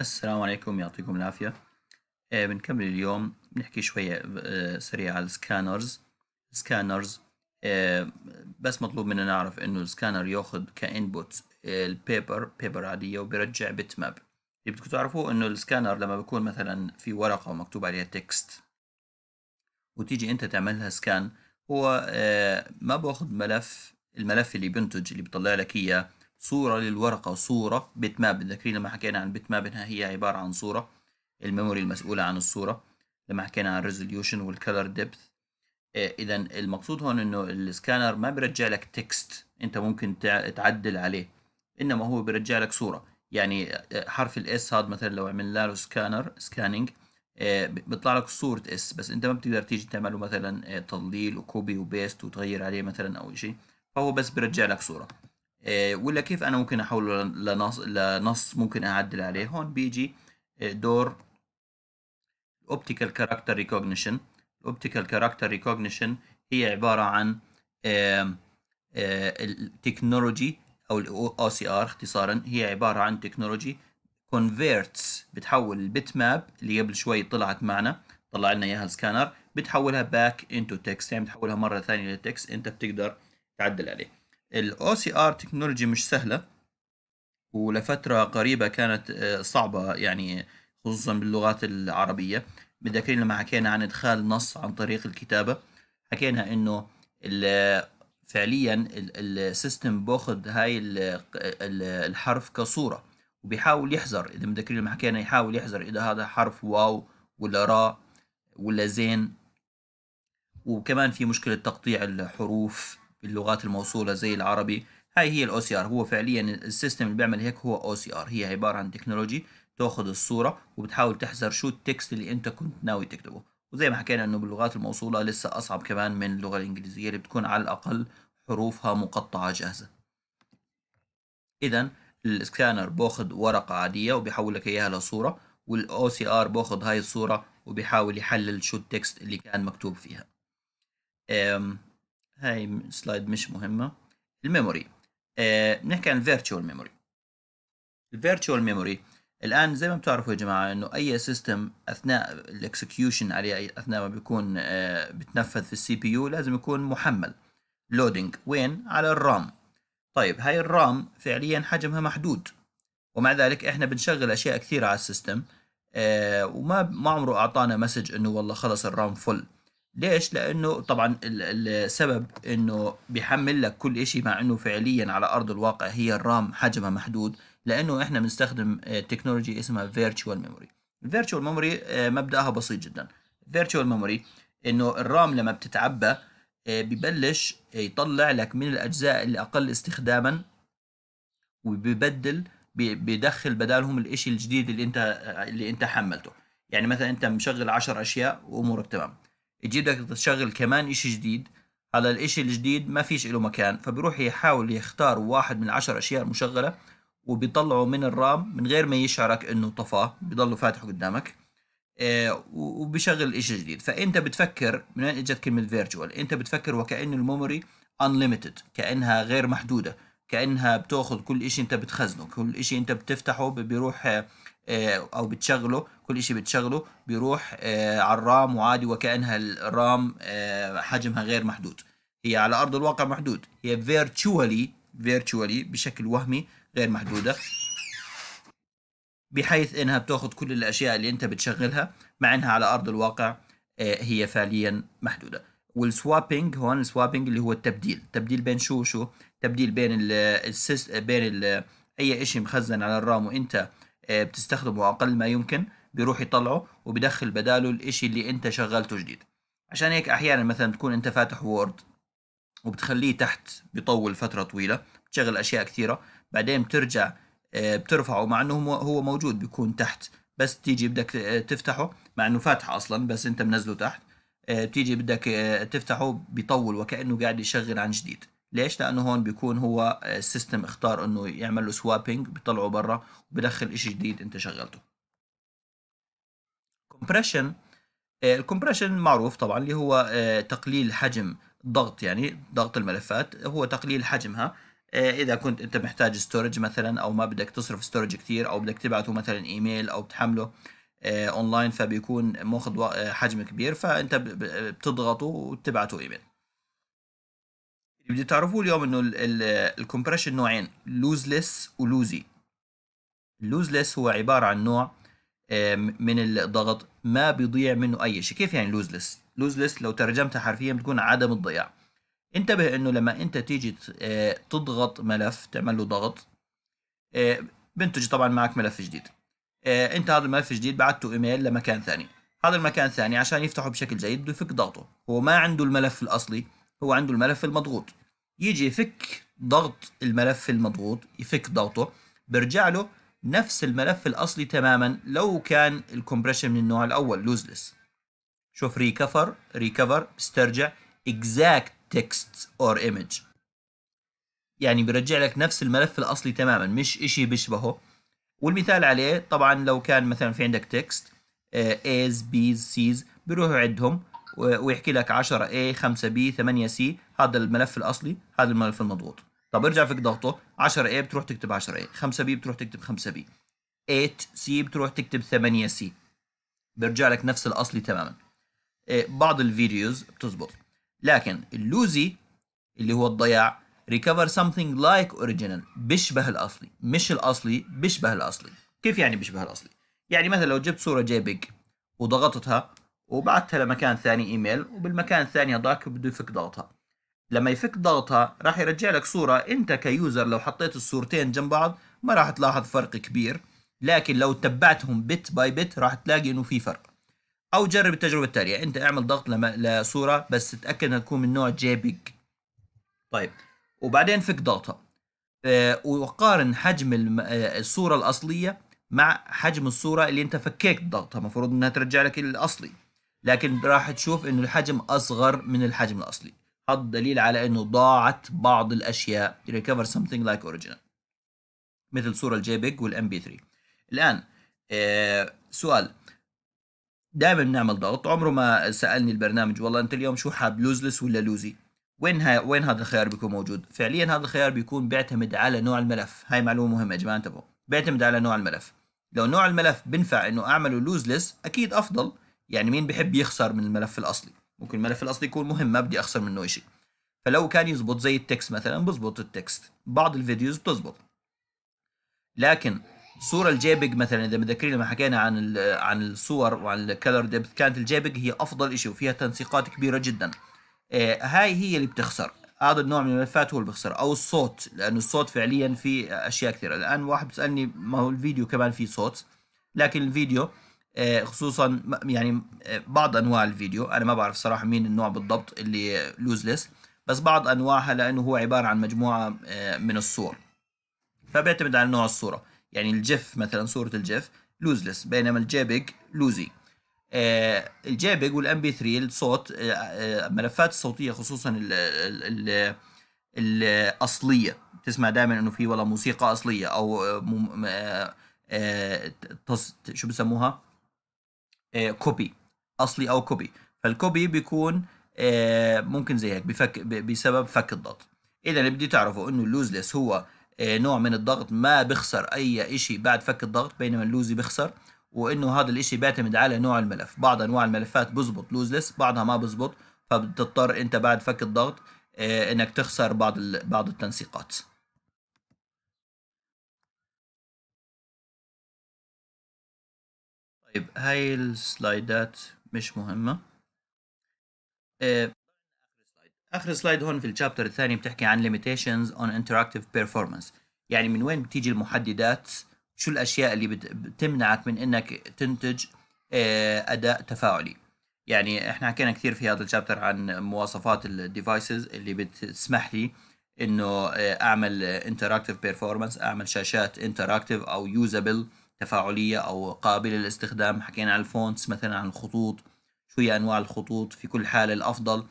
السلام عليكم يعطيكم العافية آه بنكمل اليوم بنحكي شوية آه سريع على السكانرز سكانرز آه بس مطلوب مننا نعرف انه السكانر ياخد كانبوت آه، البيبر بيبر عادية وبيرجع بت ماب اللي بدكم تعرفوه انه السكانر لما بيكون مثلا في ورقة ومكتوب عليها تكست وتيجي انت تعملها سكان هو آه، ما باخذ ملف الملف اللي بينتج اللي بيطلع لك اياه صورة للورقة صورة بت ماب تذكرين لما حكينا عن بت ماب إنها هي عبارة عن صورة الميموري المسؤولة عن الصورة لما حكينا عن الريزوليوشن والكلر ديبث إذا المقصود هون إنه السكانر ما بيرجع لك تكست أنت ممكن تعدل عليه إنما هو بيرجع لك صورة يعني آه، آه، حرف الاس هذا مثلا لو عملنا له سكانر آه، سكانينج بيطلع لك صورة اس بس انت ما بتقدر تيجي تعمله مثلا تضليل وكوبي وبيست وتغير عليه مثلا او شيء فهو بس بيرجع لك صورة إيه، ولا كيف انا ممكن احوله لنص لنص ممكن اعدل عليه هون بيجي إيه، دور الاوبتيكال كاركتر ريكوجنيشن الاوبتيكال كاركتر ريكوجنيشن هي عباره عن إيه، التكنولوجي او الاو سي ار اختصارا هي عباره عن تكنولوجي كونفيرتس بتحول البيت ماب اللي قبل شوي طلعت معنا طلع لنا اياها السكانر بتحولها باك انتو تكست يعني بتحولها مره ثانيه لتكست انت بتقدر تعدل عليه ال OCR تكنولوجي مش سهله ولفتره قريبه كانت آه، صعبه يعني خصوصا باللغات العربيه متذكرين لما حكينا عن ادخال نص عن طريق الكتابه حكينا انه فعليا السيستم باخذ هاي الحرف كصوره وبيحاول يحذر اذا متذكرين لما حكينا يحاول يحذر اذا هذا حرف واو ولا راء ولا زين وكمان في مشكله تقطيع الحروف باللغات الموصولة زي العربي هاي هي الاو سي ار هو فعليا السيستم اللي بيعمل هيك هو او سي ار هي عبارة عن تكنولوجي تاخذ الصورة وبتحاول تحذر شو التكست اللي انت كنت ناوي تكتبه وزي ما حكينا انه باللغات الموصولة لسه اصعب كمان من اللغة الانجليزية اللي بتكون على الاقل حروفها مقطعة جاهزة اذا السكانر باخذ ورقة عادية وبيحول لك اياها لصورة والاو سي ار باخذ هاي الصورة وبيحاول يحلل شو التكست اللي كان مكتوب فيها هاي سلايد مش مهمه الميموري بنحكي آه، عن الفيرتشوال ميموري الفيرتشوال ميموري الان زي ما بتعرفوا يا جماعه انه اي سيستم اثناء الاكسكيوشن عليه اثناء ما بيكون آه، بتنفذ في السي بي يو لازم يكون محمل لودينج وين على الرام طيب هاي الرام فعليا حجمها محدود ومع ذلك احنا بنشغل اشياء كثيره على السيستم آه وما ما عمره اعطانا مسج انه والله خلص الرام فل ليش؟ لأنه طبعا السبب أنه بيحمل لك كل إشي مع أنه فعليا على أرض الواقع هي الرام حجمها محدود لأنه إحنا بنستخدم تكنولوجي اسمها فيرتشوال ميموري. الفيرتشوال ميموري مبدأها بسيط جدا فيرتشوال ميموري أنه الرام لما بتتعبى آه، ببلش يطلع لك من الأجزاء اللي أقل استخداما وبيبدل بيدخل بدالهم الإشي الجديد اللي أنت اللي أنت حملته يعني مثلا أنت مشغل عشر أشياء وأمورك تمام يجي بدك تشغل كمان اشي جديد هلا الاشي الجديد ما فيش له مكان فبيروح يحاول يختار واحد من عشر اشياء مشغلة وبيطلعه من الرام من غير ما يشعرك انه طفاه بضله فاتحه قدامك آه، وبيشغل وبشغل اشي جديد فانت بتفكر من وين اجت كلمه فيرجوال انت بتفكر وكأن الميموري unlimited كانها غير محدوده كانها بتاخذ كل اشي انت بتخزنه كل اشي انت بتفتحه بيروح آه، آه، او بتشغله كل شيء بتشغله بيروح آه، على الرام وعادي وكانها الرام آه، حجمها غير محدود هي على ارض الواقع محدود هي فيرتشوالي فيرتشوالي بشكل وهمي غير محدوده بحيث انها بتاخذ كل الاشياء اللي انت بتشغلها مع انها على ارض الواقع هي فعليا محدوده والسوابينج هون السوابينج اللي هو التبديل تبديل بين شو شو تبديل بين الـ بين الـ اي شيء مخزن على الرام وانت آه، بتستخدمه اقل ما يمكن بيروح يطلعه وبدخل بداله الاشي اللي انت شغلته جديد عشان هيك احيانا مثلا تكون انت فاتح وورد وبتخليه تحت بيطول فتره طويله بتشغل اشياء كثيره بعدين بترجع آه، بترفعه مع انه هو موجود بيكون تحت بس تيجي بدك آه، تفتحه مع انه فاتح اصلا بس انت منزله تحت بتيجي بدك تفتحه بيطول وكانه قاعد يشغل عن جديد ليش؟ لانه هون بيكون هو السيستم آه، اختار انه يعمل له سوابينج بيطلعه برا وبدخل اشي جديد انت شغلته. كومبريشن الكومبريشن آه، معروف طبعا اللي هو آه، تقليل حجم الضغط يعني ضغط الملفات هو تقليل حجمها اذا كنت انت محتاج ستورج مثلا او ما بدك تصرف ستورج كثير او بدك تبعته مثلا ايميل او بتحمله اونلاين فبيكون ماخذ حجم كبير فانت بتضغطه وتبعته ايميل اللي تعرفوه اليوم انه الكمبريشن نوعين لوزلس ولوزي اللوزلس هو عباره عن نوع من الضغط ما بيضيع منه اي شيء كيف يعني لوزلس لوزلس لو ترجمتها حرفيا بتكون عدم الضياع انتبه انه لما انت تيجي آه، تضغط ملف تعمل له ضغط آه، بنتج طبعا معك ملف جديد آه، انت هذا الملف الجديد بعته ايميل لمكان ثاني هذا المكان الثاني عشان يفتحه بشكل جيد بده يفك ضغطه هو ما عنده الملف الاصلي هو عنده الملف المضغوط يجي يفك ضغط الملف المضغوط يفك ضغطه بيرجع له نفس الملف الأصلي تماما لو كان الكومبريشن من النوع الأول لوزلس شوف ريكفر ريكفر استرجع اكزاكت تكست اور ايمج يعني بيرجع لك نفس الملف الأصلي تماما مش إشي بيشبهه والمثال عليه طبعا لو كان مثلا في عندك تكست ايز آه، بيز سيز بيروح يعدهم ويحكي لك 10A 5B 8C هذا الملف الاصلي هذا الملف المضغوط طب ارجع فيك ضغطه 10A بتروح تكتب 10A 5B بتروح تكتب 5B 8C بتروح تكتب 8C بيرجع لك نفس الاصلي تماما إيه، بعض الفيديوز بتزبط لكن اللوزي اللي هو الضياع ريكفر something لايك like اوريجينال بيشبه الاصلي مش الاصلي بيشبه الاصلي كيف يعني بيشبه الاصلي يعني مثلا لو جبت صوره جيبك وضغطتها وبعتها لمكان ثاني ايميل وبالمكان الثاني هذاك بده يفك ضغطها لما يفك ضغطها راح يرجع لك صورة انت كيوزر لو حطيت الصورتين جنب بعض ما راح تلاحظ فرق كبير لكن لو تبعتهم بت باي بت راح تلاقي انه في فرق او جرب التجربة التالية انت اعمل ضغط لما لصورة بس تاكد انها تكون من نوع جي بيج طيب وبعدين فك ضغطها آه، وقارن حجم آه، الصورة الأصلية مع حجم الصورة اللي انت فكيت ضغطها المفروض انها ترجع لك الاصلي لكن راح تشوف انه الحجم اصغر من الحجم الاصلي هذا دليل على انه ضاعت بعض الاشياء ريكفر سمثينج لايك اوريجينال مثل صورة الجي بيج والام بي 3 الان آه سؤال دائما بنعمل ضغط عمره ما سالني البرنامج والله انت اليوم شو حاب لوزلس ولا لوزي وين ها وين هذا الخيار بيكون موجود فعليا هذا الخيار بيكون بيعتمد على نوع الملف هاي معلومه مهمه يا جماعه انتبهوا بيعتمد على نوع الملف لو نوع الملف بنفع انه اعمله لوزلس اكيد افضل يعني مين بيحب يخسر من الملف الاصلي ممكن الملف الاصلي يكون مهم ما بدي اخسر منه شيء فلو كان يزبط زي التكست مثلا بزبط التكست بعض الفيديوز بتزبط لكن صوره الجيبج مثلا اذا متذكرين لما حكينا عن عن الصور وعن الكلر ديبث كانت الجيبج هي افضل شيء وفيها تنسيقات كبيره جدا آه هاي هي اللي بتخسر هذا النوع من الملفات هو اللي بخسر او الصوت لانه الصوت فعليا في اشياء كثيره الان واحد بيسالني ما هو الفيديو كمان فيه صوت لكن الفيديو آه، خصوصا يعني آه، بعض انواع الفيديو انا ما بعرف صراحه مين النوع بالضبط اللي لوزلس بس بعض انواعها لانه هو عباره عن مجموعه آه، من الصور فبيعتمد على نوع الصوره يعني الجيف مثلا صوره الجيف لوزلس بينما الجيبيج لوزي الجيبيج والام بي 3 الصوت الملفات الصوتيه خصوصا الـ الـ الاصليه تسمع دائما انه في والله موسيقى اصليه او شو بسموها آه، كوبي اصلي او كوبي فالكوبي بيكون آه، ممكن زي هيك بفك بسبب فك الضغط اذا اللي بدي تعرفه انه اللوزلس هو آه، نوع من الضغط ما بخسر اي شيء بعد فك الضغط بينما اللوزي بخسر وانه هذا الاشي بيعتمد على نوع الملف بعض انواع الملفات بزبط لوزلس بعضها ما بزبط فبتضطر انت بعد فك الضغط انك تخسر بعض بعض التنسيقات طيب هاي السلايدات مش مهمة آه، آخر سلايد هون في الشابتر الثاني بتحكي عن limitations on interactive performance يعني من وين بتيجي المحددات شو الأشياء اللي بتمنعك من إنك تنتج آه، أداء تفاعلي يعني احنا حكينا كثير في هذا الشابتر عن مواصفات الديفايسز اللي بتسمح لي انه آه، اعمل انتراكتيف بيرفورمانس اعمل شاشات انتراكتيف او يوزابل تفاعلية أو قابلة للاستخدام حكينا عن الفونتس مثلا عن الخطوط شو هي أنواع الخطوط في كل حالة الأفضل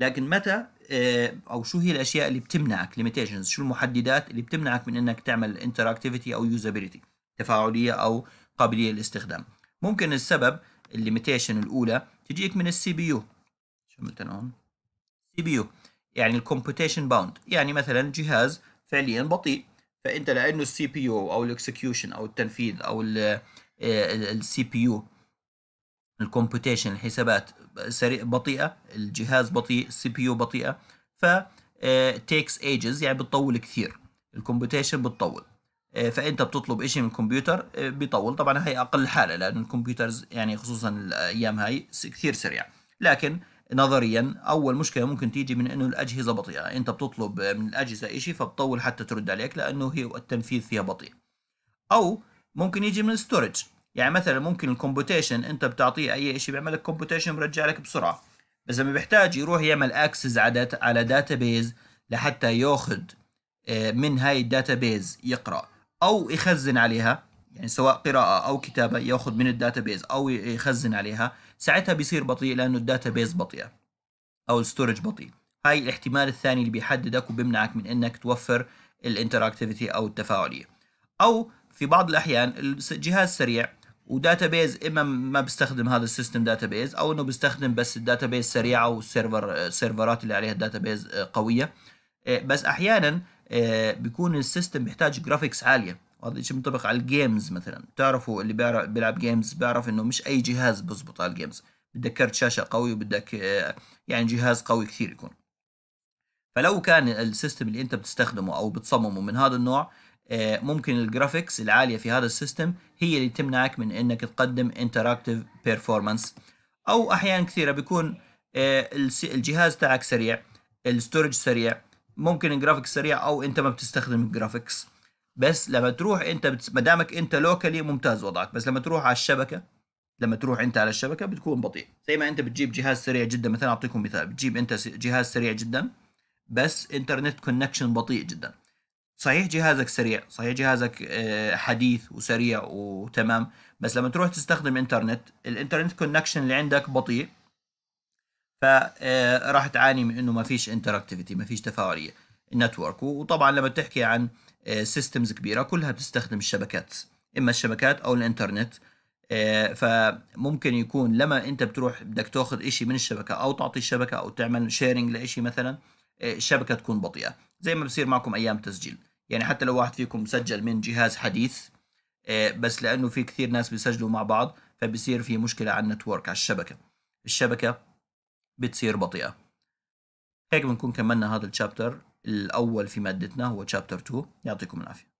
لكن متى آه، أو شو هي الأشياء اللي بتمنعك ليميتيشنز شو المحددات اللي بتمنعك من أنك تعمل انتراكتيفيتي أو usability تفاعلية أو قابلية للاستخدام ممكن السبب الليميتيشن الأولى تجيك من السي بي يو شو شملت هون سي بي يو يعني الكمبيوتيشن باوند يعني مثلا جهاز فعليا بطيء فانت لانه السي بي يو او الاكسكيوشن او التنفيذ او السي بي يو الكمبيوتيشن الحسابات سريع بطيئه الجهاز بطيء السي بي يو بطيئه ف تيكس آه، ايجز يعني بتطول كثير الكمبيوتيشن بتطول آه، فانت بتطلب شيء من الكمبيوتر آه، بيطول طبعا هي اقل حاله لان الكمبيوترز يعني خصوصا الايام هاي كثير سريع لكن نظريا اول مشكله ممكن تيجي من انه الاجهزه بطيئه انت بتطلب من الاجهزه شيء فبطول حتى ترد عليك لانه هي التنفيذ فيها بطيء او ممكن يجي من الستورج يعني مثلا ممكن الكومبوتيشن انت بتعطيه اي شيء بيعمل لك كومبوتيشن بيرجع لك بسرعه بس لما بيحتاج يروح يعمل اكسس على على داتابيز لحتى ياخذ آه، من هاي الداتابيز يقرا او يخزن عليها يعني سواء قراءة أو كتابة يأخذ من الداتابيز أو يخزن عليها ساعتها بيصير بطيء لأنه الداتابيز بطيئة أو الستورج بطيء هاي الاحتمال الثاني اللي بيحددك وبيمنعك من إنك توفر الانتراكتيفيتي أو التفاعلية أو في بعض الأحيان الجهاز سريع وداتابيز اما ما بستخدم هذا السيستم داتابيز او انه بستخدم بس الداتابيز سريعه والسيرفر السيرفرات اللي عليها الداتابيز قويه إيه، بس احيانا إيه، بيكون السيستم بيحتاج جرافيكس عاليه وهذا الشيء منطبق على الجيمز مثلا بتعرفوا اللي بيلعب جيمز بيعرف انه مش اي جهاز بزبط على الجيمز بدك كرت شاشه قوي وبدك آه، يعني جهاز قوي كثير يكون فلو كان السيستم اللي انت بتستخدمه او بتصممه من هذا النوع آه، ممكن الجرافيكس العالية في هذا السيستم هي اللي تمنعك من انك تقدم انتراكتيف بيرفورمانس او احيان كثيرة بيكون آه، الجهاز تاعك سريع الستورج سريع ممكن الجرافيكس سريع او انت ما بتستخدم الجرافيكس بس لما تروح انت ما دامك انت لوكالي ممتاز وضعك بس لما تروح على الشبكه لما تروح انت على الشبكه بتكون بطيء زي ما انت بتجيب جهاز سريع جدا مثلا اعطيكم مثال بتجيب انت جهاز سريع جدا بس انترنت كونكشن بطيء جدا صحيح جهازك سريع صحيح جهازك آه، حديث وسريع وتمام بس لما تروح تستخدم انترنت الانترنت كونكشن اللي عندك بطيء فراح آه، تعاني من انه ما فيش انتراكتيفيتي ما فيش تفاعليه نتورك وطبعا لما بتحكي عن سيستمز آه، كبيره كلها بتستخدم الشبكات اما الشبكات او الانترنت آه، فممكن يكون لما انت بتروح بدك تاخذ شيء من الشبكه او تعطي الشبكه او تعمل شيرنج لشيء مثلا آه، الشبكه تكون بطيئه زي ما بصير معكم ايام تسجيل يعني حتى لو واحد فيكم سجل من جهاز حديث بس لانه في كثير ناس بيسجلوا مع بعض فبصير في مشكله على النتورك على الشبكه الشبكه بتصير بطيئه هيك بنكون كملنا هذا الشابتر الأول في مادتنا هو chapter 2 يعطيكم العافية